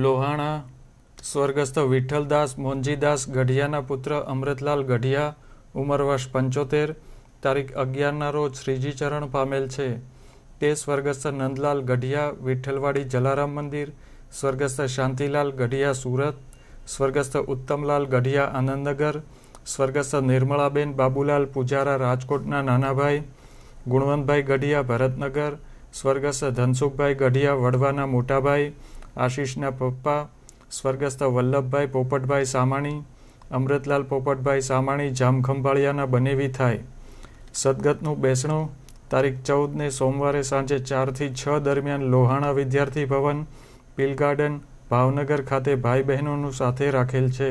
લોહાણા સ્વર્ગસ્થ વિઠ્ઠલદાસ મોંજીદાસ ગઢિયાના પુત્ર અમૃતલાલ ગઢિયા ઉંમર વર્ષ પંચોતેર તારીખ અગિયારના રોજ શ્રીજીચરણ પામેલ છે તે સ્વર્ગસ્થ નંદલાલ ગઢિયા વિઠ્ઠલવાડી જલારામ મંદિર સ્વર્ગસ્થ શાંતિલાલ ગઢિયા સુરત સ્વર્ગસ્થ ઉત્તમલાલ ગઢિયા આનંદનગર સ્વર્ગસ્થ નિર્મળાબેન બાબુલાલ પૂજારા રાજકોટના નાનાભાઈ ગુણવંતભાઈ ગઢિયા ભરતનગર સ્વર્ગસ્થ ધનસુખભાઈ ગઢિયા વડવાના મોટાભાઈ આશિષના પપ્પા સ્વર્ગસ્થ વલ્લભભાઈ પોપટભાઈ સામાણી અમૃતલાલ પોપટભાઈ સામાણી જામખંભાળિયાના બનેવી થાય સદગતનું બેસણું તારીખ ચૌદને સોમવારે સાંજે ચારથી છ દરમિયાન લોહાણા વિદ્યાર્થી ભવન પિલ ગાર્ડન ભાવનગર ખાતે ભાઈ બહેનોનું સાથે રાખેલ છે